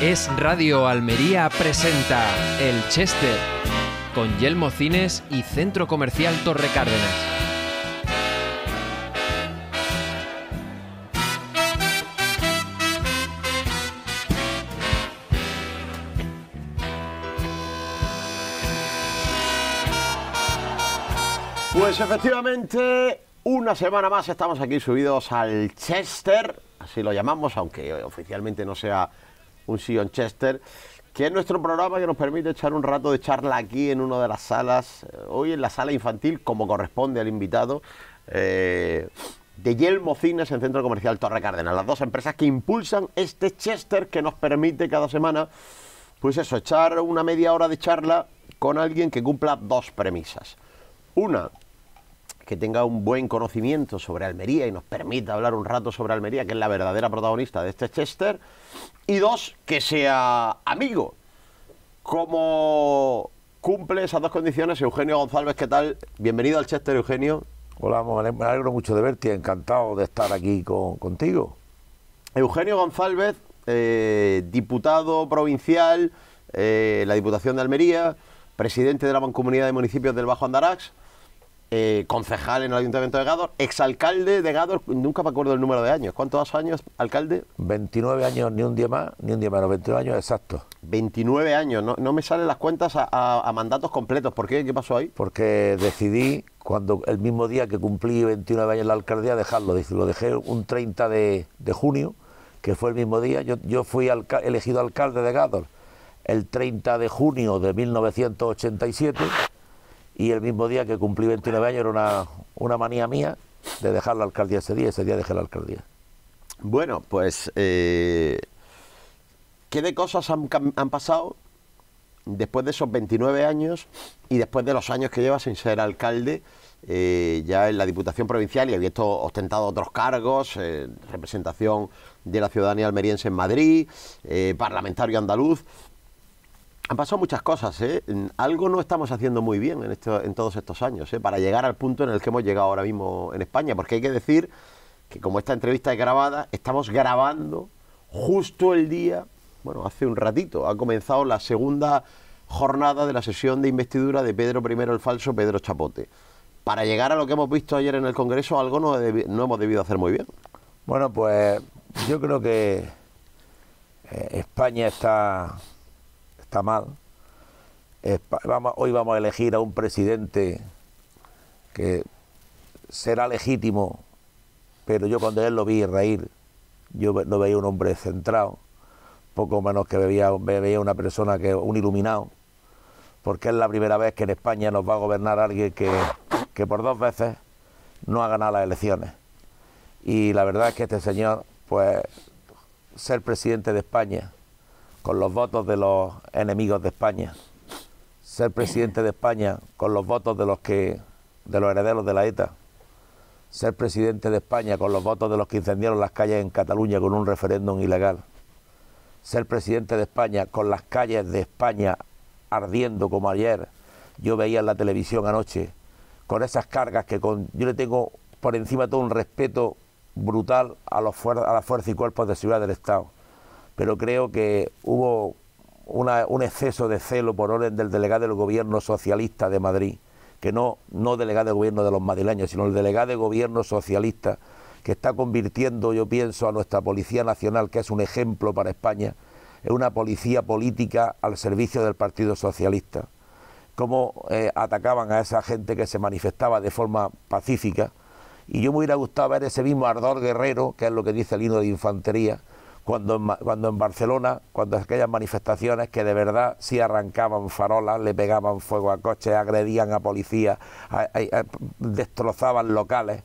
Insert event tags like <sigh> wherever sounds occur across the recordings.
Es Radio Almería presenta El Chester con Yelmo Cines y Centro Comercial Torre Cárdenas. Pues efectivamente, una semana más estamos aquí subidos al Chester, así lo llamamos, aunque oficialmente no sea un Sion Chester, que es nuestro programa que nos permite echar un rato de charla aquí en una de las salas, eh, hoy en la sala infantil, como corresponde al invitado. Eh, de Yelmo Cines en Centro Comercial Torre Cárdenas, las dos empresas que impulsan este Chester que nos permite cada semana, pues eso, echar una media hora de charla con alguien que cumpla dos premisas. Una, que tenga un buen conocimiento sobre Almería y nos permita hablar un rato sobre Almería, que es la verdadera protagonista de este Chester. Y dos, que sea amigo. Como cumple esas dos condiciones, Eugenio González, ¿qué tal? Bienvenido al Chester, Eugenio. Hola, me alegro mucho de verte, encantado de estar aquí contigo. Eugenio González, eh, diputado provincial, eh, la Diputación de Almería, presidente de la Mancomunidad de Municipios del Bajo Andarax, eh, concejal en el Ayuntamiento de Gádor, exalcalde de Gádor, nunca me acuerdo el número de años. ¿Cuántos años, alcalde? 29 años, ni un día más, ni un día menos, 29 años exacto. 29 años, no, me salen las cuentas a, mandatos completos. ¿Por qué? ¿Qué pasó ahí? Porque decidí, cuando el mismo día que cumplí 29 años en la alcaldía, dejarlo. Lo dejé un 30 de, junio, que fue el mismo día. Yo, fui elegido alcalde de Gádor el 30 de junio de 1987 y el mismo día que cumplí 29 años era una, manía mía de dejar la alcaldía ese día, ese día dejé la alcaldía. Bueno, pues eh, ¿qué de cosas han, pasado después de esos 29 años y después de los años que llevas sin ser alcalde? Eh, ya en la Diputación Provincial y había ostentado otros cargos, eh, representación de la ciudadanía almeriense en Madrid, parlamentario andaluz. Han pasado muchas cosas, ¿eh? Algo no estamos haciendo muy bien en, esto, en todos estos años, ¿eh? Para llegar al punto en el que hemos llegado ahora mismo en España, porque hay que decir que como esta entrevista es grabada, estamos grabando justo el día, bueno, hace un ratito, ha comenzado la segunda jornada de la sesión de investidura de Pedro I el falso, Pedro Chapote. Para llegar a lo que hemos visto ayer en el Congreso, algo no hemos debido hacer muy bien. Bueno, pues yo creo que eh, España está está mal. hoy vamos a elegir a un presidente que será legítimo, pero yo cuando él lo vi reír, yo lo veía un hombre centrado, poco menos que veía, veía una persona que un iluminado, porque es la primera vez que en España nos va a gobernar alguien que, que por dos veces no ha ganado las elecciones. Y la verdad es que este señor, pues, ser presidente de España, con los votos de los enemigos de España, ser presidente de España con los votos de los que de los herederos de la ETA, ser presidente de España con los votos de los que incendiaron las calles en Cataluña con un referéndum ilegal, ser presidente de España con las calles de España ardiendo como ayer yo veía en la televisión anoche, con esas cargas que con, yo le tengo por encima todo un respeto brutal a, los, a las fuerzas y cuerpos de seguridad del Estado pero creo que hubo un exceso de celo por orden del delegado del gobierno socialista de Madrid, que no, no delegado del gobierno de los madrileños, sino el delegado del gobierno socialista, que está convirtiendo, yo pienso, a nuestra Policía Nacional, que es un ejemplo para España, en una policía política al servicio del Partido Socialista. Cómo eh, atacaban a esa gente que se manifestaba de forma pacífica. Y yo me hubiera gustado ver ese mismo ardor guerrero, que es lo que dice el hino de infantería, cuando en, cuando en Barcelona, cuando aquellas manifestaciones que de verdad sí arrancaban farolas, le pegaban fuego a coches, agredían a policías, destrozaban locales,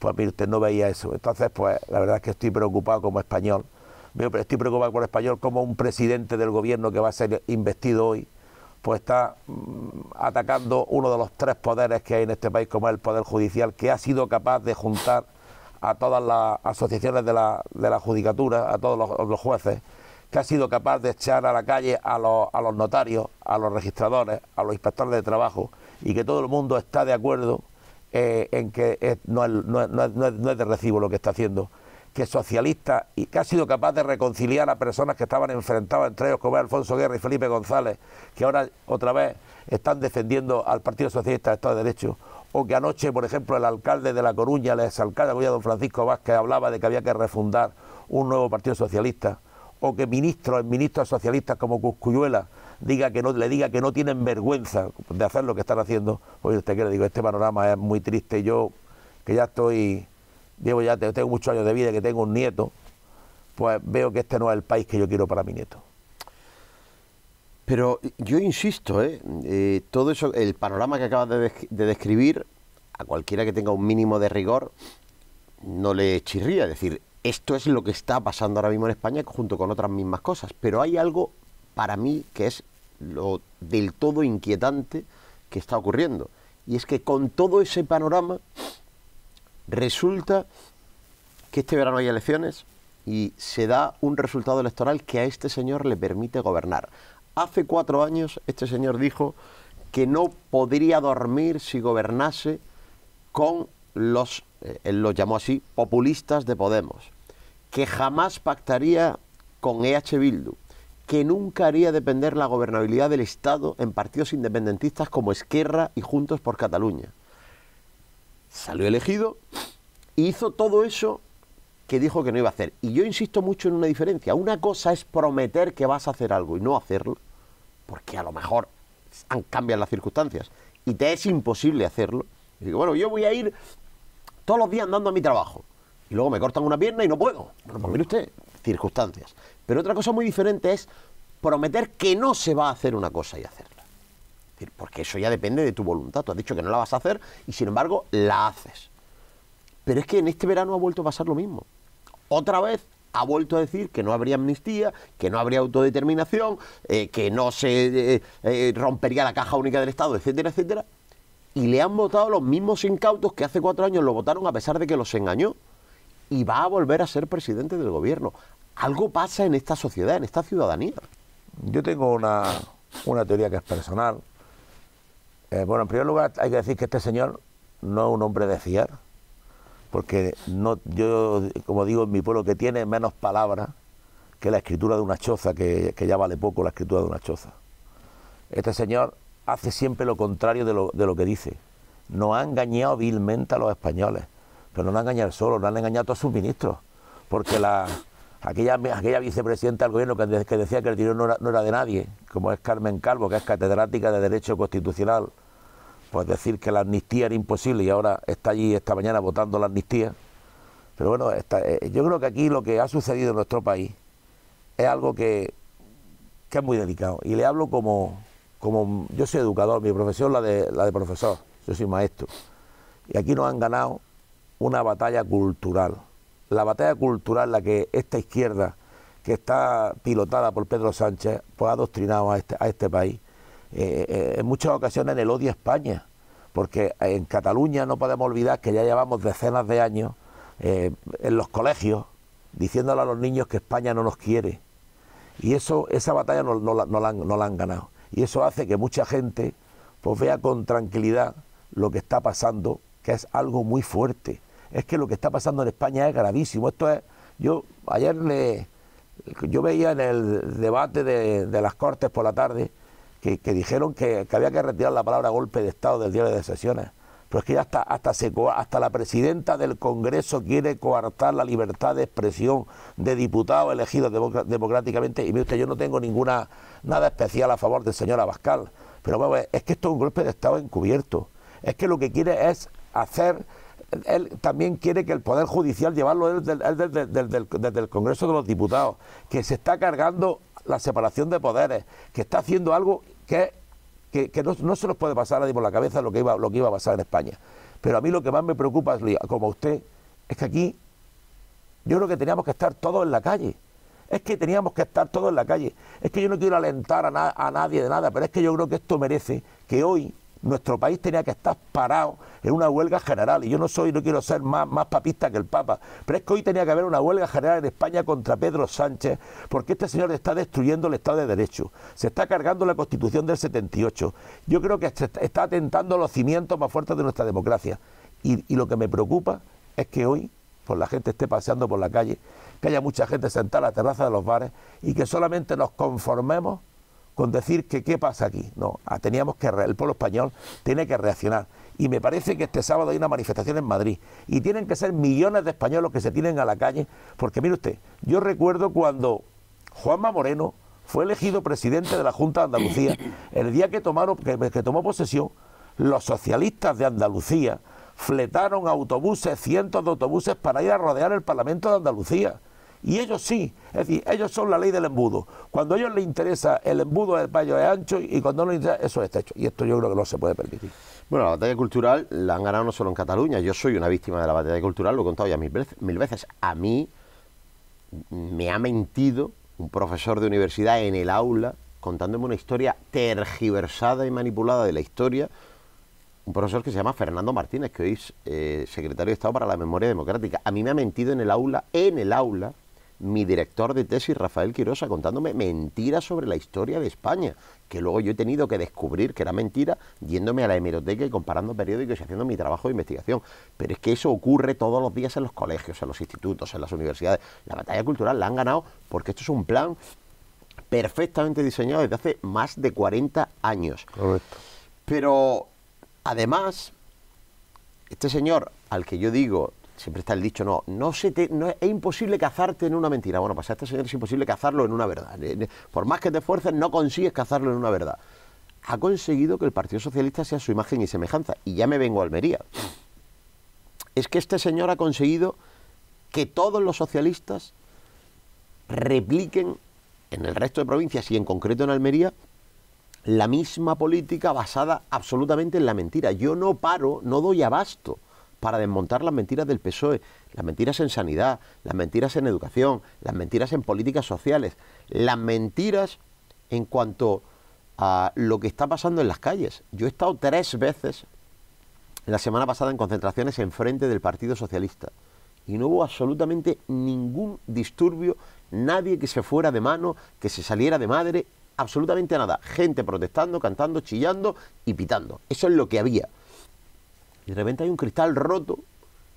pues usted no veía eso. Entonces, pues la verdad es que estoy preocupado como español, estoy preocupado como español, como un presidente del gobierno que va a ser investido hoy, pues está mm, atacando uno de los tres poderes que hay en este país, como es el Poder Judicial, que ha sido capaz de juntar a todas las asociaciones de la, judicatura, a todos los, jueces, que ha sido capaz de echar a la calle a los, notarios, a los registradores, a los inspectores de trabajo, y que todo el mundo está de acuerdo eh, en que no, es, de recibo lo que está haciendo, que socialista y que ha sido capaz de reconciliar a personas que estaban enfrentadas entre ellos, como Alfonso Guerra y Felipe González, que ahora otra vez están defendiendo al Partido Socialista de Estado de Derecho, o que anoche, por ejemplo, el alcalde de La Coruña, el exalcalde de don Francisco Vázquez, hablaba de que había que refundar un nuevo partido socialista, o que ministros, ministros socialistas como Cuscuyuela, diga que no, le diga que no tienen vergüenza de hacer lo que están haciendo, oye, usted que le digo, este panorama es muy triste, yo que ya estoy, llevo ya, tengo muchos años de vida, que tengo un nieto, pues veo que este no es el país que yo quiero para mi nieto. Pero yo insisto, ¿eh? ¿eh? todo eso, el panorama que acabas de, describir, a cualquiera que tenga un mínimo de rigor, no le chirría. Es decir, esto es lo que está pasando ahora mismo en España junto con otras mismas cosas. Pero hay algo para mí que es lo del todo inquietante que está ocurriendo. Y es que con todo ese panorama resulta que este verano hay elecciones y se da un resultado electoral que a este señor le permite gobernar. Hace cuatro años este señor dijo que no podría dormir si gobernase con los, eh, él los llamó así, populistas de Podemos, que jamás pactaría con EH Bildu, que nunca haría depender la gobernabilidad del Estado en partidos independentistas como Esquerra y Juntos por Cataluña. Salió elegido hizo todo eso que dijo que no iba a hacer. Y yo insisto mucho en una diferencia. Una cosa es prometer que vas a hacer algo y no hacerlo porque a lo mejor han cambiado las circunstancias y te es imposible hacerlo. Y digo, bueno, yo voy a ir todos los días andando a mi trabajo y luego me cortan una pierna y no puedo. Bueno, pues mire usted, circunstancias. Pero otra cosa muy diferente es prometer que no se va a hacer una cosa y hacerla. porque eso ya depende de tu voluntad. Tú has dicho que no la vas a hacer y sin embargo la haces. Pero es que en este verano ha vuelto a pasar lo mismo. Otra vez ha vuelto a decir que no habría amnistía, que no habría autodeterminación, eh, que no se eh, eh, rompería la caja única del Estado, etcétera, etcétera. Y le han votado los mismos incautos que hace cuatro años lo votaron a pesar de que los engañó. Y va a volver a ser presidente del gobierno. Algo pasa en esta sociedad, en esta ciudadanía. Yo tengo una, teoría que es personal. bueno, en primer lugar hay que decir que este señor no es un hombre de fiar porque yo, como digo, en mi pueblo que tiene menos palabras que la escritura de una choza, que, ya vale poco la escritura de una choza. Este señor hace siempre lo contrario de lo, que dice. No ha engañado vilmente a los españoles, pero no nos ha engañado solo, no han engañado a todos sus ministros, porque aquella, aquella vicepresidenta del gobierno que, que decía que el tirón no era de nadie, como es Carmen Calvo, que es catedrática de Derecho Constitucional, pues decir que la amnistía era imposible y ahora está allí esta mañana votando la amnistía. Pero bueno, eh, yo creo que aquí lo que ha sucedido en nuestro país es algo que, es muy delicado. Y le hablo como, como yo soy educador, mi profesión la de, la de profesor, yo soy maestro. Y aquí nos han ganado una batalla cultural. La batalla cultural, la que esta izquierda, que está pilotada por Pedro Sánchez, pues ha adoctrinado a este, a este país eh, eh, en muchas ocasiones el odio a España, porque en Cataluña no podemos olvidar que ya llevamos decenas de años eh, en los colegios diciéndole a los niños que España no nos quiere. Y eso, esa batalla no, no, la, han, la, han, ganado. Y eso hace que mucha gente pues, vea con tranquilidad lo que está pasando, que es algo muy fuerte. Es que lo que está pasando en España es gravísimo. Esto es, yo ayer le, yo veía en el debate de las Cortes por la tarde, que, dijeron que, había que retirar la palabra golpe de Estado del diario de sesiones. Pero es que ya hasta, hasta, hasta la presidenta del Congreso quiere coartar la libertad de expresión de diputados elegidos democráticamente. Y mire usted, yo no tengo ninguna nada especial a favor del señor Abascal. Pero bueno es que esto es un golpe de Estado encubierto. Es que lo que quiere es hacer él también quiere que el Poder Judicial llevarlo desde, el Congreso de los Diputados, que se está cargando la separación de poderes, que está haciendo algo que, que, no, se nos puede pasar nadie por la cabeza lo que, iba, lo que iba a pasar en España. Pero a mí lo que más me preocupa, como usted, es que aquí yo creo que teníamos que estar todos en la calle. Es que teníamos que estar todos en la calle. Es que yo no quiero alentar a, a nadie de nada, pero es que yo creo que esto merece que hoy nuestro país tenía que estar parado en una huelga general. Y yo no soy, no quiero ser más, más papista que el Papa, pero es que hoy tenía que haber una huelga general en España contra Pedro Sánchez, porque este señor está destruyendo el Estado de Derecho, se está cargando la Constitución del 78. Yo creo que está atentando los cimientos más fuertes de nuestra democracia. Y, lo que me preocupa es que hoy pues la gente esté paseando por la calle, que haya mucha gente sentada en la terraza de los bares y que solamente nos conformemos con decir que qué pasa aquí. No, ah, teníamos que, el pueblo español tiene que reaccionar. Y me parece que este sábado hay una manifestación en Madrid. Y tienen que ser millones de españoles los que se tienen a la calle. Porque mire usted, yo recuerdo cuando Juanma Moreno fue elegido presidente de la Junta de Andalucía, <coughs> el día que, tomaron, que, que tomó posesión, los socialistas de Andalucía fletaron autobuses, cientos de autobuses para ir a rodear el Parlamento de Andalucía. Y ellos sí, es decir, ellos son la ley del embudo. Cuando a ellos les interesa el embudo, el payo es ancho y cuando no les interesa, eso es hecho, Y esto yo creo que no se puede permitir. Bueno, la batalla cultural la han ganado no solo en Cataluña. Yo soy una víctima de la batalla cultural, lo he contado ya mil, veces. A mí me ha mentido un profesor de universidad en el aula contándome una historia tergiversada y manipulada de la historia un profesor que se llama Fernando Martínez, que hoy es eh, secretario de Estado para la Memoria Democrática. A mí me ha mentido en el aula, en el aula, mi director de tesis, Rafael Quirosa, contándome mentiras sobre la historia de España, que luego yo he tenido que descubrir que era mentira yéndome a la hemeroteca y comparando periódicos y haciendo mi trabajo de investigación. Pero es que eso ocurre todos los días en los colegios, en los institutos, en las universidades. La batalla cultural la han ganado porque esto es un plan perfectamente diseñado desde hace más de 40 años. Pero además, este señor al que yo digo siempre está el dicho, no, no se te, no, es imposible cazarte en una mentira. Bueno, pues a este señor es imposible cazarlo en una verdad. Por más que te esfuerces, no consigues cazarlo en una verdad. Ha conseguido que el Partido Socialista sea su imagen y semejanza. Y ya me vengo a Almería. Es que este señor ha conseguido que todos los socialistas repliquen en el resto de provincias y en concreto en Almería la misma política basada absolutamente en la mentira. Yo no paro, no doy abasto para desmontar las mentiras del PSOE, las mentiras en sanidad, las mentiras en educación, las mentiras en políticas sociales, las mentiras en cuanto a lo que está pasando en las calles. Yo he estado tres veces la semana pasada en concentraciones en frente del Partido Socialista y no hubo absolutamente ningún disturbio, nadie que se fuera de mano, que se saliera de madre, absolutamente nada. Gente protestando, cantando, chillando y pitando. Eso es lo que había. Y de repente hay un cristal roto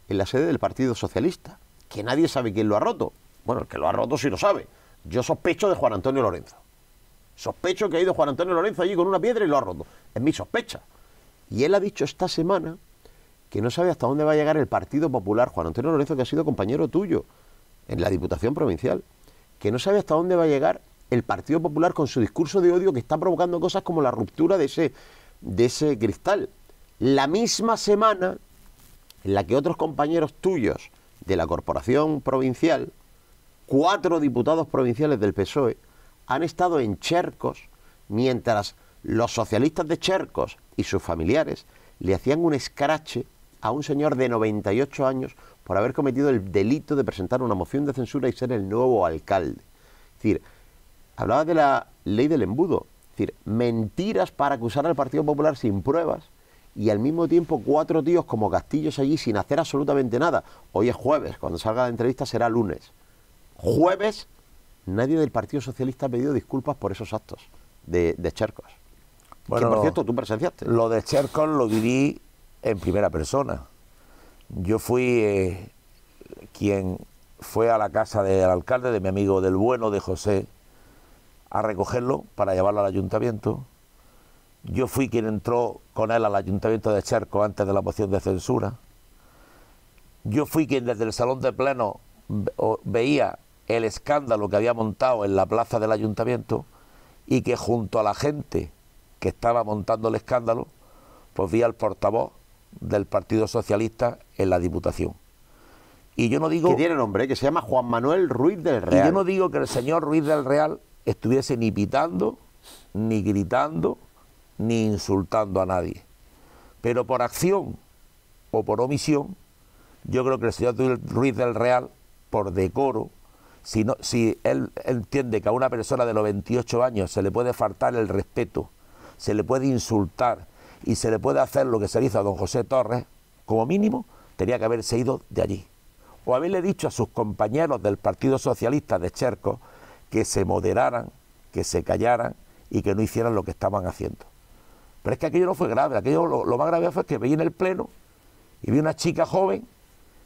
en la sede del Partido Socialista, que nadie sabe quién lo ha roto. Bueno, el que lo ha roto sí lo sabe. Yo sospecho de Juan Antonio Lorenzo. Sospecho que ha ido Juan Antonio Lorenzo allí con una piedra y lo ha roto. Es mi sospecha. Y él ha dicho esta semana que no sabe hasta dónde va a llegar el Partido Popular, Juan Antonio Lorenzo, que ha sido compañero tuyo en la Diputación Provincial, que no sabe hasta dónde va a llegar el Partido Popular con su discurso de odio que está provocando cosas como la ruptura de ese, de ese cristal la misma semana en la que otros compañeros tuyos de la corporación provincial, cuatro diputados provinciales del PSOE, han estado en Chercos mientras los socialistas de Chercos y sus familiares le hacían un escrache a un señor de 98 años por haber cometido el delito de presentar una moción de censura y ser el nuevo alcalde. Es decir, hablaba de la ley del embudo. Es decir, mentiras para acusar al Partido Popular sin pruebas y al mismo tiempo cuatro tíos como castillos allí sin hacer absolutamente nada. Hoy es jueves, cuando salga la entrevista será lunes. Jueves, nadie del Partido Socialista ha pedido disculpas por esos actos de, de Chercos. Bueno, que por cierto, tú presenciaste. Lo de Chercos lo viví en primera persona. Yo fui eh, quien fue a la casa del alcalde, de mi amigo del bueno, de José, a recogerlo para llevarlo al ayuntamiento yo fui quien entró con él al ayuntamiento de Charco antes de la moción de censura. Yo fui quien desde el salón de pleno veía el escándalo que había montado en la plaza del ayuntamiento y que junto a la gente que estaba montando el escándalo, pues vi al portavoz del Partido Socialista en la Diputación. Y yo no digo... Que tiene nombre, que se llama Juan Manuel Ruiz del Real. Y yo no digo que el señor Ruiz del Real estuviese ni pitando, ni gritando, ni insultando a nadie. Pero por acción o por omisión, yo creo que el señor Ruiz del Real, por decoro, si, no, si él entiende que a una persona de los 28 años se le puede faltar el respeto, se le puede insultar y se le puede hacer lo que se le hizo a don José Torres, como mínimo, tenía que haberse ido de allí. O haberle dicho a sus compañeros del Partido Socialista de Cherco que se moderaran, que se callaran y que no hicieran lo que estaban haciendo. Pero es que aquello no fue grave, aquello lo, más grave fue que vi en el Pleno y vi una chica joven,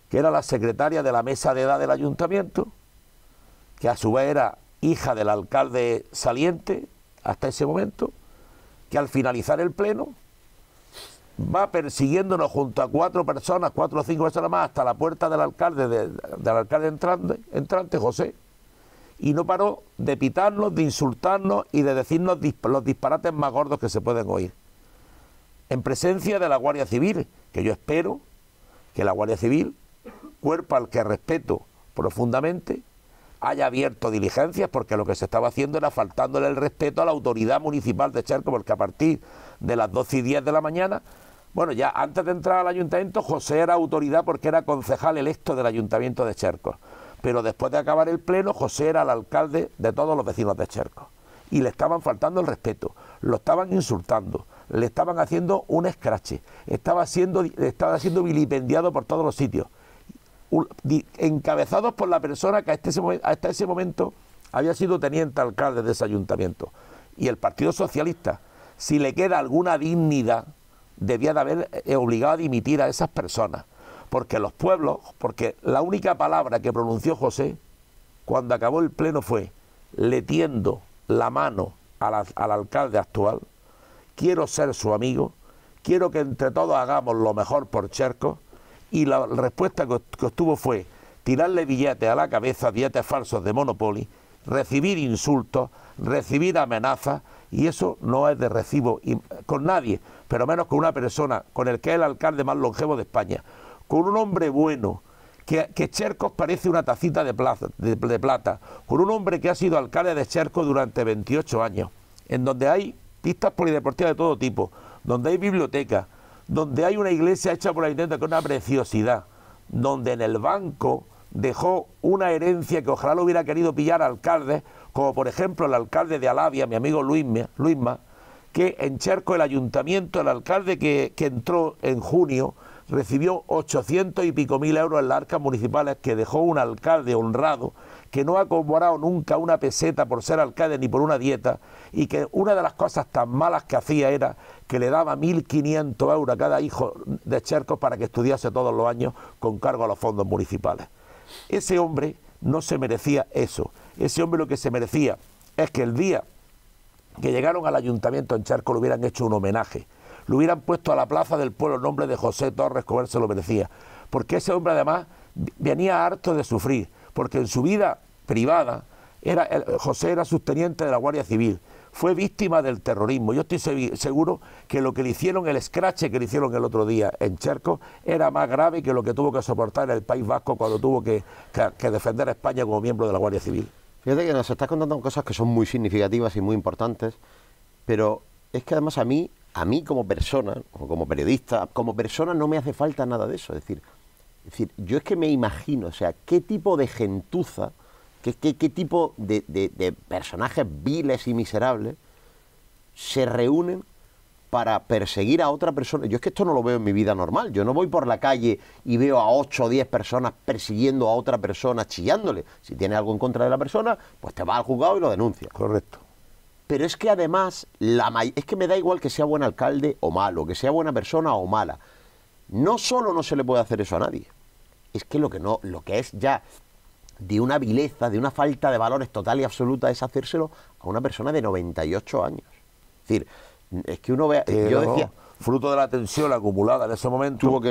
que era la secretaria de la mesa de edad del ayuntamiento, que a su vez era hija del alcalde saliente hasta ese momento, que al finalizar el Pleno va persiguiéndonos junto a cuatro personas, cuatro o cinco personas más, hasta la puerta del alcalde, del alcalde entrante, entrante, José, y no paró de pitarnos, de insultarnos y de decirnos los disparates más gordos que se pueden oír en presencia de la Guardia Civil, que yo espero que la Guardia Civil, cuerpo al que respeto profundamente, haya abierto diligencias porque lo que se estaba haciendo era faltándole el respeto a la autoridad municipal de Cherco, porque a partir de las 12 y 10 de la mañana, bueno, ya antes de entrar al ayuntamiento, José era autoridad porque era concejal electo del ayuntamiento de Cherco, Pero después de acabar el pleno, José era el alcalde de todos los vecinos de Cherco, Y le estaban faltando el respeto, lo estaban insultando, le estaban haciendo un escrache, estaba siendo, estaba siendo vilipendiado por todos los sitios, encabezados por la persona que este hasta ese, momento había sido teniente alcalde de ese ayuntamiento. Y el Partido Socialista, si le queda alguna dignidad, debía de haber eh, obligado a dimitir a esas personas. Porque los pueblos, porque la única palabra que pronunció José cuando acabó el pleno fue, le tiendo la mano al alcalde actual, quiero ser su amigo, quiero que entre todos hagamos lo mejor por Cherco. Y la respuesta que obtuvo fue tirarle billetes a la cabeza, billetes falsos de Monopoly, recibir insultos, recibir amenazas, y eso no es de recibo con nadie, pero menos con una persona con el que es el alcalde más longevo de España, con un hombre bueno, que, que, Chercos parece una tacita de plata, plata, con un hombre que ha sido alcalde de Cherco... durante 28 años, en donde hay pistas polideportivas de todo tipo, donde hay bibliotecas, donde hay una iglesia hecha por la intenta que es una preciosidad, donde en el banco dejó una herencia que ojalá lo hubiera querido pillar alcaldes, como por ejemplo el alcalde de Alavia, mi amigo Luisma, Luisma que en Cherco el ayuntamiento, el alcalde que, que entró en junio, recibió 800 y pico mil euros en las arcas municipales que dejó un alcalde honrado que no ha cobrado nunca una peseta por ser alcalde ni por una dieta, y que una de las cosas tan malas que hacía era que le daba 1.500 euros a cada hijo de Charco para que estudiase todos los años con cargo a los fondos municipales. Ese hombre no se merecía eso. Ese hombre lo que se merecía es que el día que llegaron al ayuntamiento en Charco le hubieran hecho un homenaje, le hubieran puesto a la plaza del pueblo el nombre de José Torres él se lo merecía, porque ese hombre además venía harto de sufrir, porque en su vida privada era José era subteniente de la Guardia Civil, fue víctima del terrorismo. Yo estoy seguro que lo que le hicieron, el escrache que le hicieron el otro día en Cherco, era más grave que lo que tuvo que soportar el País Vasco cuando tuvo que, defender a España como miembro de la Guardia Civil. Fíjate que nos estás contando cosas que son muy significativas y muy importantes, pero es que además a mí, a mí como persona, o como periodista, como persona no me hace falta nada de eso. Es decir, es decir, yo es que me imagino, o sea, qué tipo de gentuza, qué, qué, tipo de, de, personajes viles y miserables se reúnen para perseguir a otra persona. Yo es que esto no lo veo en mi vida normal. Yo no voy por la calle y veo a 8 o 10 personas persiguiendo a otra persona, chillándole. Si tiene algo en contra de la persona, pues te va al juzgado y lo denuncia. Correcto. Pero es que además, la es que me da igual que sea buen alcalde o malo, que sea buena persona o mala no solo no se le puede hacer eso a nadie, es que lo que no, lo que es ya de una vileza, de una falta de valores total y absoluta es hacérselo a una persona de 98 años. Es decir, es que uno vea, yo decía, fruto de la tensión acumulada en ese momento,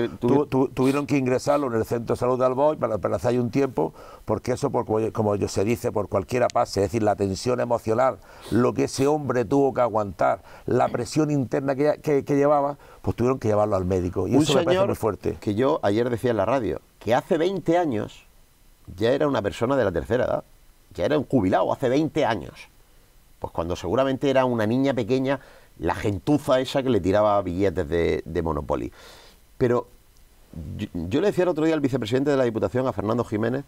tuvieron que ingresarlo en el centro de salud de Alboy para hacer un tiempo, porque eso, por, como se dice, por cualquiera pase, es decir, la tensión emocional, lo que ese hombre tuvo que aguantar, la presión interna que, llevaba, pues tuvieron que llevarlo al médico. Y un eso me parece muy fuerte. Que yo ayer decía en la radio, que hace 20 años ya era una persona de la tercera edad, ya era un jubilado, hace 20 años. Pues cuando seguramente era una niña pequeña, la gentuza esa que le tiraba billetes de, Monopoly. Pero yo, le decía el otro día al vicepresidente de la Diputación, a Fernando Jiménez,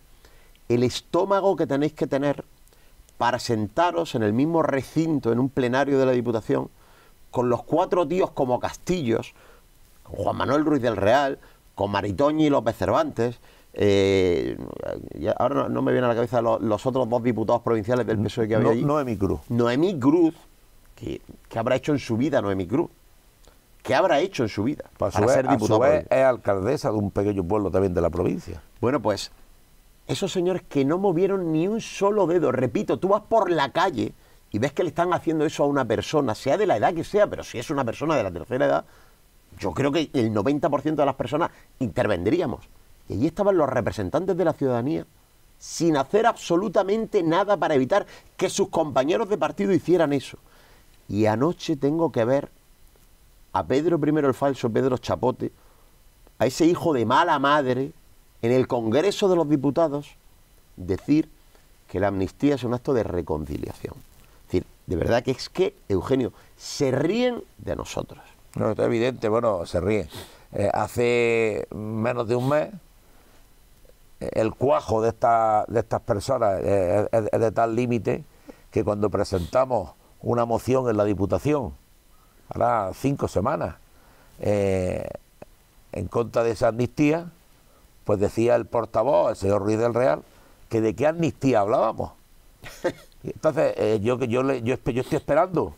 el estómago que tenéis que tener para sentaros en el mismo recinto, en un plenario de la Diputación, con los cuatro tíos como Castillos, con Juan Manuel Ruiz del Real, con Maritoñi y López Cervantes, eh, ahora no, me viene a la cabeza los, otros dos diputados provinciales del PSOE que había no, Noemí Cruz. Noemí Cruz, que, habrá hecho en su vida Noemí Cruz? ¿Qué habrá hecho en su vida para, es alcaldesa de un pequeño pueblo también de la provincia. Bueno, pues esos señores que no movieron ni un solo dedo, repito, tú vas por la calle y ves que le están haciendo eso a una persona, sea de la edad que sea, pero si es una persona de la tercera edad, yo creo que el 90% de las personas intervendríamos. Y allí estaban los representantes de la ciudadanía sin hacer absolutamente nada para evitar que sus compañeros de partido hicieran eso. Y anoche tengo que ver a Pedro I el falso, Pedro Chapote, a ese hijo de mala madre, en el Congreso de los Diputados, decir que la amnistía es un acto de reconciliación. Es decir, de verdad que es que, Eugenio, se ríen de nosotros. No, está evidente, bueno, se ríen. Eh, hace menos de un mes el cuajo de, estas personas es, de tal límite que cuando presentamos una moción en la Diputación, ahora cinco semanas, eh, en contra de esa amnistía, pues decía el portavoz, el señor Ruiz del Real, que de qué amnistía hablábamos. <laughs> Entonces, eh, yo, yo estoy esperando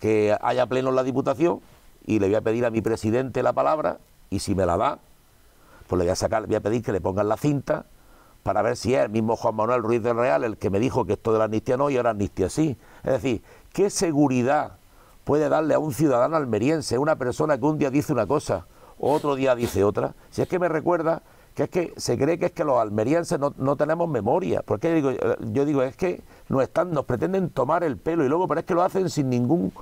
que haya pleno en la Diputación y le voy a pedir a mi presidente la palabra y si me la da, pues le voy a sacar, voy a pedir que le pongan la cinta para ver si es el mismo Juan Manuel Ruiz del Real el que me dijo que esto de la amnistía no y ahora amnistía sí. Es decir, ¿qué seguridad puede darle a un ciudadano almeriense, una persona que un día dice una cosa, otro día dice otra? Si es que me recuerda que es que se cree que es que los almerienses no, tenemos memoria. Porque yo digo, yo digo es que nos, están, nos pretenden tomar el pelo y luego, pero es que lo hacen sin ningún,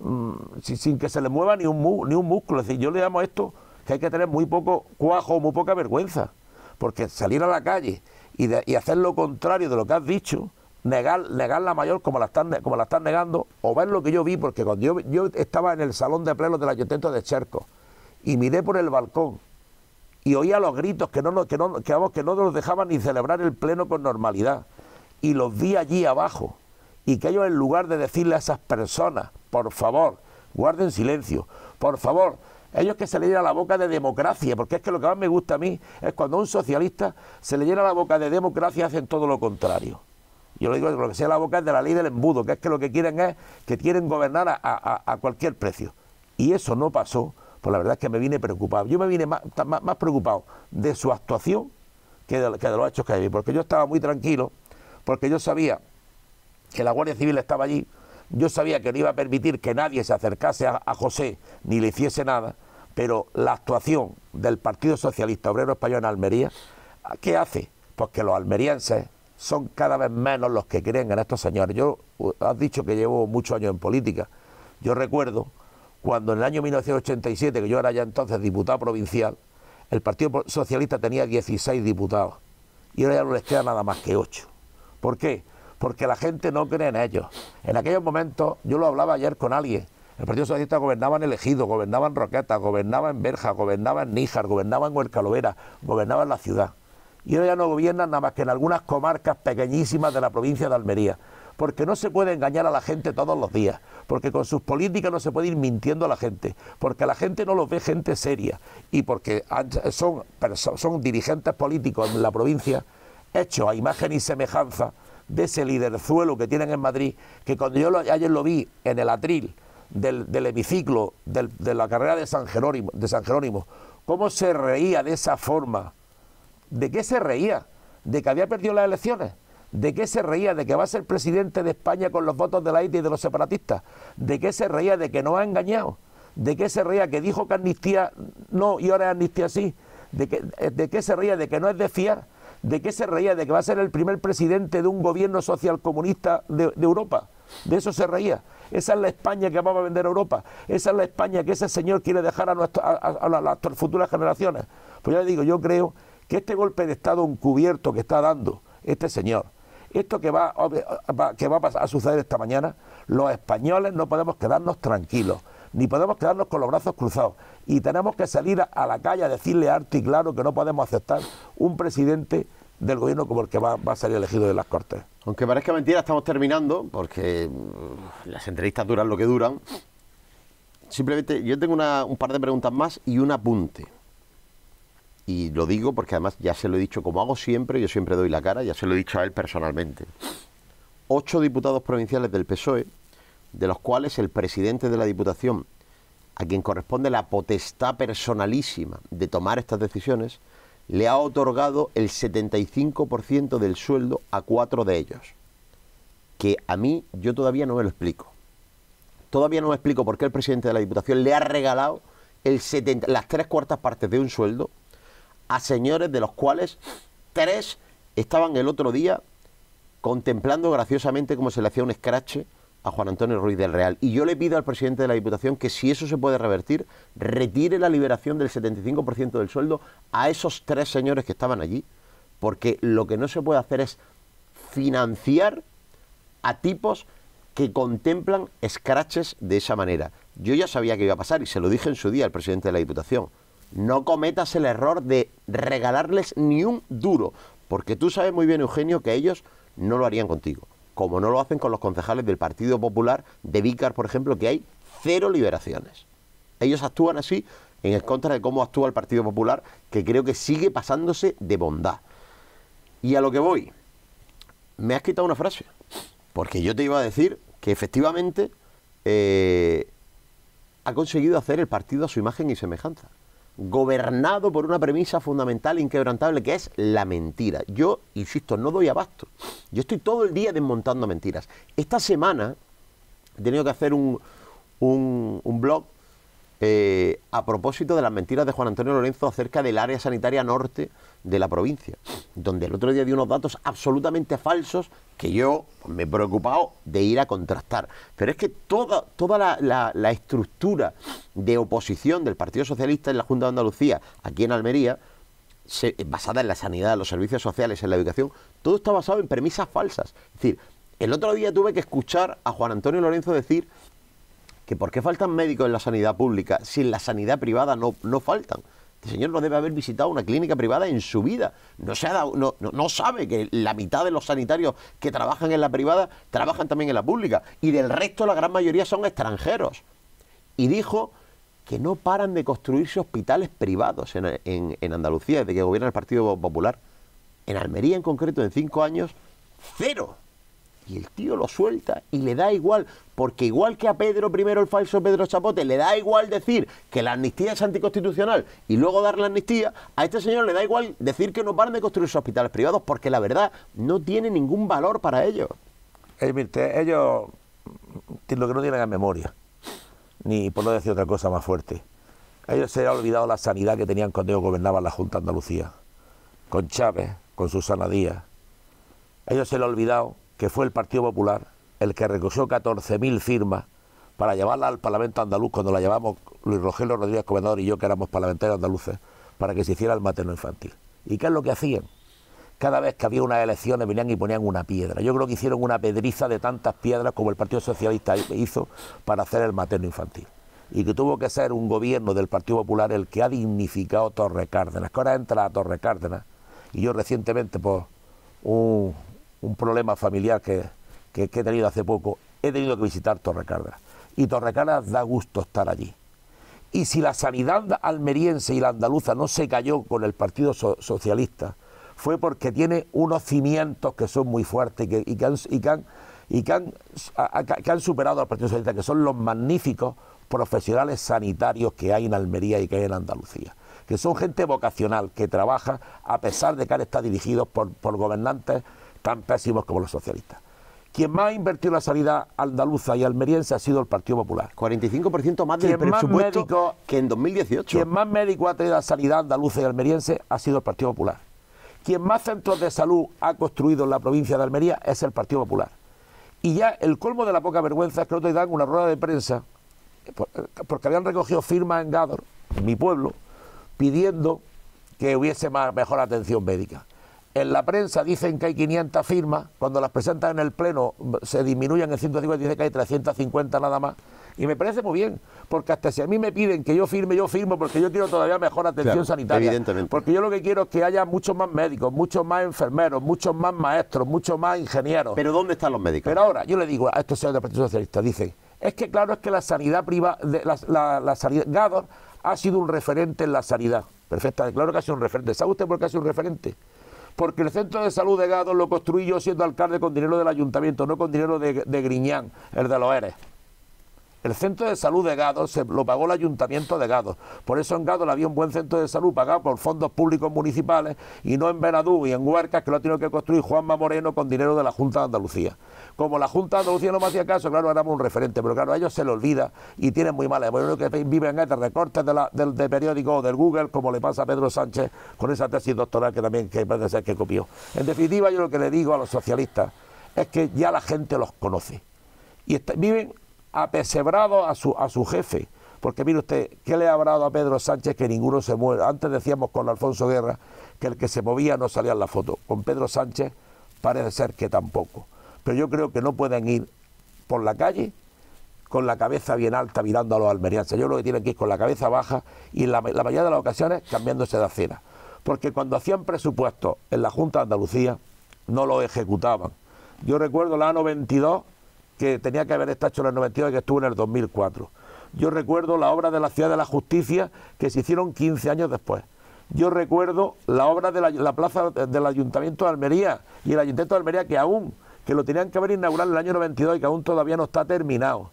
mm, sin, que se le mueva ni un, ni un músculo. Es decir, yo le damos esto que hay que tener muy poco cuajo, o muy poca vergüenza, porque salir a la calle y, hacer lo contrario de lo que has dicho, negar, negar la mayor como la, están, como la están negando, o ver lo que yo vi, porque cuando yo, estaba en el salón de plenos del ayuntamiento de Cherco y miré por el balcón y oía los gritos que no, que, que no nos dejaban ni celebrar el pleno con normalidad, y los vi allí abajo, y que ellos en lugar de decirle a esas personas, por favor, guarden silencio, por favor, ellos que se le llena la boca de democracia, porque es que lo que más me gusta a mí es cuando a un socialista se le llena la boca de democracia, hacen todo lo contrario. Yo lo digo, lo que sea la boca es de la ley del embudo, que es que lo que quieren es que quieren gobernar a, cualquier precio. Y eso no pasó, pues la verdad es que me vine preocupado. Yo me vine más, preocupado de su actuación que de, los hechos que hay porque yo estaba muy tranquilo, porque yo sabía que la Guardia Civil estaba allí, yo sabía que no iba a permitir que nadie se acercase a, José ni le hiciese nada, pero la actuación del Partido Socialista Obrero Español en Almería, ¿qué hace? Pues que los almerienses son cada vez menos los que creen en estos señores. Yo uh, has dicho que llevo muchos años en política. Yo recuerdo cuando en el año 1987, que yo era ya entonces diputado provincial, el Partido Socialista tenía 16 diputados y ahora ya no les queda nada más que 8. ¿Por qué? porque la gente no cree en ellos. En aquellos momentos, yo lo hablaba ayer con alguien, el Partido Socialista gobernaba en Elegido, gobernaba en Roqueta, gobernaba en Berja, gobernaba en Níjar, gobernaba en Huercalovera, gobernaba en la ciudad. Y ahora ya no gobiernan nada más que en algunas comarcas pequeñísimas de la provincia de Almería. Porque no se puede engañar a la gente todos los días, porque con sus políticas no se puede ir mintiendo a la gente, porque la gente no los ve gente seria y porque son dirigentes políticos en la provincia hechos a imagen y semejanza de ese liderzuelo que tienen en Madrid, que cuando yo ayer lo vi en el atril del, hemiciclo de la carrera de San, Jerónimo, de San Jerónimo, cómo se reía de esa forma, de qué se reía, de que había perdido las elecciones. ¿De qué se reía? ¿De que va a ser presidente de España con los votos de la IT y de los separatistas? ¿De qué se reía? ¿De que no ha engañado? ¿De qué se reía? ¿Que dijo que amnistía no y ahora es amnistía sí? ¿De qué, eh, ¿De qué se reía? ¿De que no es de fiar? ¿De qué se reía? ¿De que va a ser el primer presidente de un gobierno socialcomunista de, de Europa? De eso se reía. Esa es la España que vamos a vender a Europa. Esa es la España que ese señor quiere dejar a, a, las futuras generaciones. Pues ya le digo, yo creo que este golpe de Estado encubierto que está dando este señor, esto que va a suceder esta mañana, los españoles no podemos quedarnos tranquilos ni podemos quedarnos con los brazos cruzados. Y tenemos que salir a, la calle a decirle harto y claro que no podemos aceptar un presidente del gobierno como el que va, a salir elegido de las Cortes. Aunque parezca mentira, estamos terminando, porque mm, las entrevistas duran lo que duran. Simplemente yo tengo una, un par de preguntas más y un apunte. Y lo digo porque además ya se lo he dicho como hago siempre, yo siempre doy la cara, ya se lo he dicho a él personalmente. Ocho diputados provinciales del PSOE de los cuales el presidente de la Diputación, a quien corresponde la potestad personalísima de tomar estas decisiones, le ha otorgado el 75% del sueldo a cuatro de ellos, que a mí yo todavía no me lo explico. Todavía no me explico por qué el presidente de la Diputación le ha regalado el las tres cuartas partes de un sueldo a señores de los cuales tres estaban el otro día contemplando graciosamente cómo se le hacía un escrache a Juan Antonio Ruiz del Real. Y yo le pido al presidente de la Diputación que si eso se puede revertir, retire la liberación del 75% del sueldo a esos tres señores que estaban allí, porque lo que no se puede hacer es financiar a tipos que contemplan escraches de esa manera. Yo ya sabía que iba a pasar y se lo dije en su día al presidente de la Diputación. No cometas el error de regalarles ni un duro, porque tú sabes muy bien, Eugenio, que ellos no lo harían contigo como no lo hacen con los concejales del Partido Popular de Vícar, por ejemplo, que hay cero liberaciones. Ellos actúan así en contra de cómo actúa el Partido Popular, que creo que sigue pasándose de bondad. Y a lo que voy, me has quitado una frase, porque yo te iba a decir que efectivamente eh, ha conseguido hacer el partido a su imagen y semejanza gobernado por una premisa fundamental e inquebrantable que es la mentira. Yo, insisto, no doy abasto. Yo estoy todo el día desmontando mentiras. Esta semana he tenido que hacer un, un, un blog eh, a propósito de las mentiras de Juan Antonio Lorenzo acerca del área sanitaria norte de la provincia, donde el otro día dio unos datos absolutamente falsos que yo pues, me he preocupado de ir a contrastar. Pero es que toda, toda la, estructura de oposición del Partido Socialista en la Junta de Andalucía, aquí en Almería, eh, basada en la sanidad, los servicios sociales, en la educación, todo está basado en premisas falsas. Es decir, el otro día tuve que escuchar a Juan Antonio Lorenzo decir que por qué faltan médicos en la sanidad pública si en la sanidad privada no, no faltan. Este señor no debe haber visitado una clínica privada en su vida. No, se ha no, sabe que la mitad de los sanitarios que trabajan en la privada trabajan también en la pública. Y del resto la gran mayoría son extranjeros. Y dijo que no paran de construirse hospitales privados en Andalucía desde que gobierna el Partido Popular. En Almería en concreto, en cinco años, cero. Y el tío lo suelta y le da igual, porque igual que a Pedro I el falso Pedro Chapote, le da igual decir que la amnistía es anticonstitucional y luego dar la amnistía, a este señor le da igual decir que no paran de construir sus hospitales privados, porque la verdad no tiene ningún valor para ellos. Ellos mm, lo que no tienen es memoria, ni por no decir otra cosa más fuerte. ellos se han ha olvidado la sanidad que tenían cuando ellos gobernaban la Junta de Andalucía, con Chávez, con Susana Díaz. ellos se lo ha olvidado que fue el Partido Popular el que recogió 14.000 firmas para llevarla al Parlamento andaluz, cuando la llevamos Luis Rogelio Rodríguez Comendador y yo, que éramos parlamentarios andaluces, para que se hiciera el materno infantil. ¿Y qué es lo que hacían? Cada vez que había unas elecciones venían y ponían una piedra. Yo creo que hicieron una pedriza de tantas piedras como el Partido Socialista hizo para hacer el materno infantil. Y que tuvo que ser un gobierno del Partido Popular el que ha dignificado Torre Cárdenas. Que ahora entra a Torre Cárdenas. Y yo recientemente, por pues, un un problema familiar que, que, he tenido hace poco, he tenido que visitar Torrecárdenas. Y Torrecárdenas da gusto estar allí. Y si la sanidad almeriense y la andaluza no se cayó con el Partido Socialista, fue porque tiene unos cimientos que son muy fuertes y que, han, superado al Partido Socialista, que son los magníficos profesionales sanitarios que hay en Almería y que hay en Andalucía, que son gente vocacional, que trabaja a pesar de que han estado dirigidos por, por gobernantes tan pésimos como los socialistas. Quien más ha invertido en la sanidad andaluza y almeriense ha sido el Partido Popular. 45% más del presupuesto que en 2018. Quien más médico ha tenido la sanidad andaluza y almeriense ha sido el Partido Popular. Quien más centros de salud ha construido en la provincia de Almería es el Partido Popular. Y ya el colmo de la poca vergüenza es que no te dan una rueda de prensa, eh, porque habían recogido firmas en Gádor, en mi pueblo, pidiendo que hubiese más, mejor atención médica en la prensa dicen que hay 500 firmas, cuando las presentan en el Pleno se disminuyen en 150, dicen que hay 350 nada más. Y me parece muy bien, porque hasta si a mí me piden que yo firme, yo firmo, porque yo quiero todavía mejor atención sanitaria. Evidentemente. Porque yo lo que quiero es que haya muchos más médicos, muchos más enfermeros, muchos más maestros, muchos más ingenieros. Pero ¿dónde están los médicos? Pero ahora, yo le digo a estos señores del Partido Socialista, dicen, es que claro, es que la sanidad privada, la, la, sanidad, Gador ha sido un referente en la sanidad. Perfecta, claro que ha sido un referente. ¿Sabe usted por qué ha sido un referente? porque el centro de salud de Gado lo construí yo siendo alcalde con dinero del ayuntamiento, no con dinero de, Griñán, el de los Eres. El centro de salud de Gado se lo pagó el ayuntamiento de Gado. Por eso en Gado había un buen centro de salud pagado por fondos públicos municipales y no en Benadú y en Huercas, que lo ha tenido que construir Juanma Moreno con dinero de la Junta de Andalucía. Como la Junta de Andalucía no me hacía caso, claro, éramos un referente, pero claro, a ellos se les olvida y tienen muy mala lo que viven en este recortes de, periódico, de o del Google, como le pasa a Pedro Sánchez con esa tesis doctoral que también que parece ser que copió. En definitiva, yo lo que le digo a los socialistas es que ya la gente los conoce. Y viven apesebrado a su, a su jefe. Porque mire usted, ¿qué le ha hablado a Pedro Sánchez que ninguno se mueve? Antes decíamos con Alfonso Guerra que el que se movía no salía en la foto. Con Pedro Sánchez parece ser que tampoco. Pero yo creo que no pueden ir por la calle con la cabeza bien alta mirando a los almerienses. Yo lo que tienen que ir con la cabeza baja y en la, mayoría de las ocasiones cambiándose de acera. Porque cuando hacían presupuesto en la Junta de Andalucía, no lo ejecutaban. Yo recuerdo la año 22 que tenía que haber estado hecho en el 92 y que estuvo en el 2004. Yo recuerdo la obra de la Ciudad de la Justicia que se hicieron 15 años después. Yo recuerdo la obra de la, plaza del Ayuntamiento de Almería y el Ayuntamiento de Almería que aún, que lo tenían que haber inaugurado en el año 92 y que aún todavía no está terminado.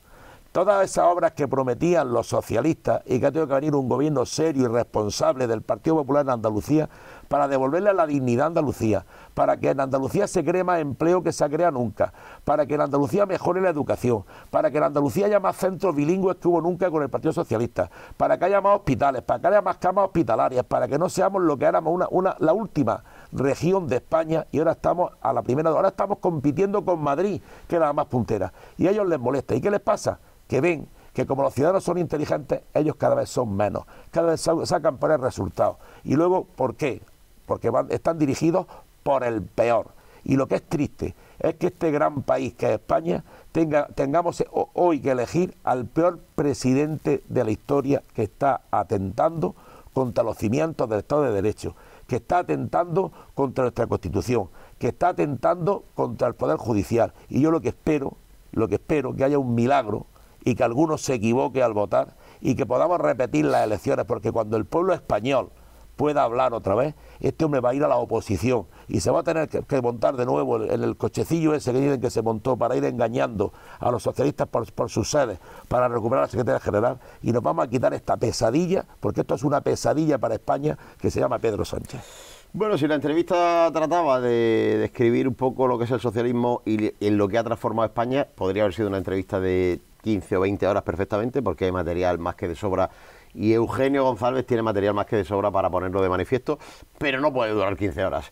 Todas esas obras que prometían los socialistas y que ha tenido que venir un gobierno serio y responsable del Partido Popular en Andalucía para devolverle la dignidad a Andalucía, para que en Andalucía se cree más empleo que se crea nunca, para que en Andalucía mejore la educación, para que en Andalucía haya más centros bilingües que hubo nunca con el Partido Socialista, para que haya más hospitales, para que haya más camas hospitalarias, para que no seamos lo que éramos una, la última región de España y ahora estamos a la primera, ahora estamos compitiendo con Madrid, que es la más puntera, y a ellos les molesta. ¿Y qué les pasa? que ven que como los ciudadanos son inteligentes, ellos cada vez son menos, cada vez sacan el resultados. Y luego, ¿por qué? Porque van, están dirigidos por el peor. Y lo que es triste es que este gran país que es España tenga, tengamos hoy que elegir al peor presidente de la historia que está atentando contra los cimientos del Estado de Derecho, que está atentando contra nuestra Constitución, que está atentando contra el Poder Judicial. Y yo lo que espero, lo que espero, que haya un milagro y que algunos se equivoque al votar y que podamos repetir las elecciones, porque cuando el pueblo español pueda hablar otra vez, este hombre va a ir a la oposición y se va a tener que, montar de nuevo en el, cochecillo ese que dicen que se montó para ir engañando a los socialistas por, sus sedes, para recuperar a la Secretaría General y nos vamos a quitar esta pesadilla, porque esto es una pesadilla para España que se llama Pedro Sánchez. Bueno, si la entrevista trataba de describir un poco lo que es el socialismo y en lo que ha transformado España, podría haber sido una entrevista de 15 o 20 horas perfectamente porque hay material más que de sobra y Eugenio González tiene material más que de sobra para ponerlo de manifiesto, pero no puede durar 15 horas.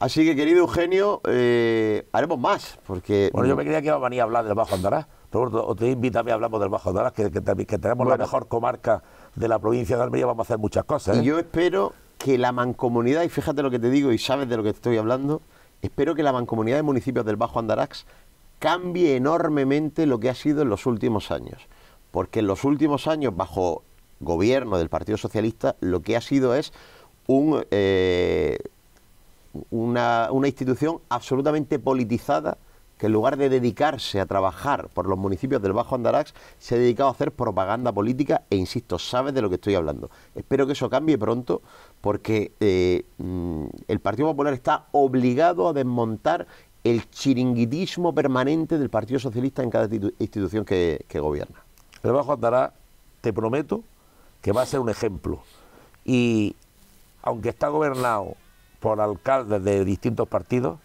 Así que, querido Eugenio, eh, haremos más, porque... Bueno, yo me creía que iba a venir a hablar del Bajo Andarax... te invito a hablamos del Bajo Andarax... que, tenemos la mejor comarca de la provincia de Almería, vamos a hacer muchas cosas. ¿eh? Y yo espero que la mancomunidad, y fíjate lo que te digo y sabes de lo que estoy hablando, espero que la mancomunidad de municipios del Bajo Andarax cambie enormemente lo que ha sido en los últimos años. Porque en los últimos años, bajo gobierno del Partido Socialista, lo que ha sido es eh, una, institución absolutamente politizada que en lugar de dedicarse a trabajar por los municipios del Bajo Andarax, se ha dedicado a hacer propaganda política e, insisto, sabes de lo que estoy hablando. Espero que eso cambie pronto porque eh, mm, el Partido Popular está obligado a desmontar el chiringuitismo permanente del Partido Socialista en cada institución que, gobierna. El Bajo Andará, te prometo que va a ser un ejemplo. Y aunque está gobernado por alcaldes de distintos partidos,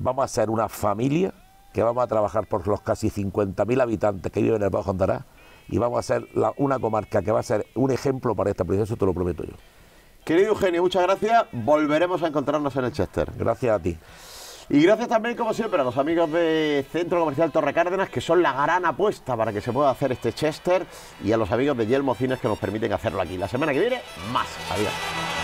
vamos a ser una familia que vamos a trabajar por los casi 50.000 habitantes que viven en el Bajo Andará y vamos a ser una comarca que va a ser un ejemplo para esta provincia, eso te lo prometo yo. Querido Eugenio, muchas gracias. Volveremos a encontrarnos en el Chester. Gracias a ti. Y gracias también, como siempre, a los amigos de Centro Comercial Torre Cárdenas, que son la gran apuesta para que se pueda hacer este Chester, y a los amigos de Yelmo Cines que nos permiten hacerlo aquí. La semana que viene, más. Adiós.